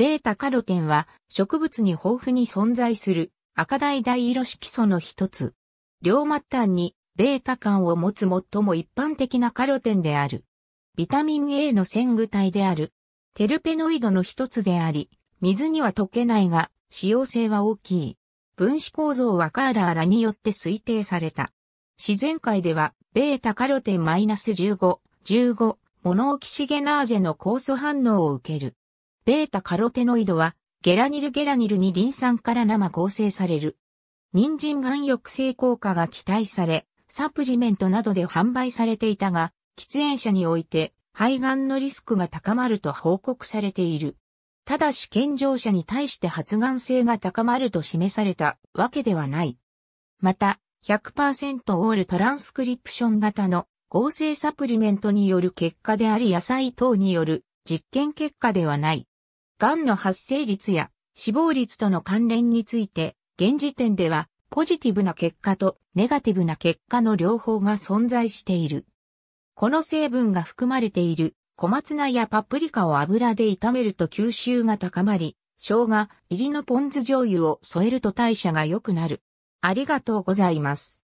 ベータカロテンは植物に豊富に存在する赤大大色色素の一つ。両末端にベータ感を持つ最も一般的なカロテンである。ビタミン A の線具体である。テルペノイドの一つであり、水には溶けないが、使用性は大きい。分子構造はカーラーらによって推定された。自然界では、ベータカロテンマイナス -15、15、モノオキシゲナーゼの酵素反応を受ける。ベータカロテノイドは、ゲラニルゲラニルにリン酸から生合成される。人参眼抑制効果が期待され、サプリメントなどで販売されていたが、喫煙者において肺がんのリスクが高まると報告されている。ただし健常者に対して発がん性が高まると示されたわけではない。また、100%オールトランスクリプション型の合成サプリメントによる結果であり野菜等による実験結果ではない。癌の発生率や死亡率との関連について、現時点ではポジティブな結果とネガティブな結果の両方が存在している。この成分が含まれている小松菜やパプリカを油で炒めると吸収が高まり、生姜入りのポン酢醤油を添えると代謝が良くなる。ありがとうございます。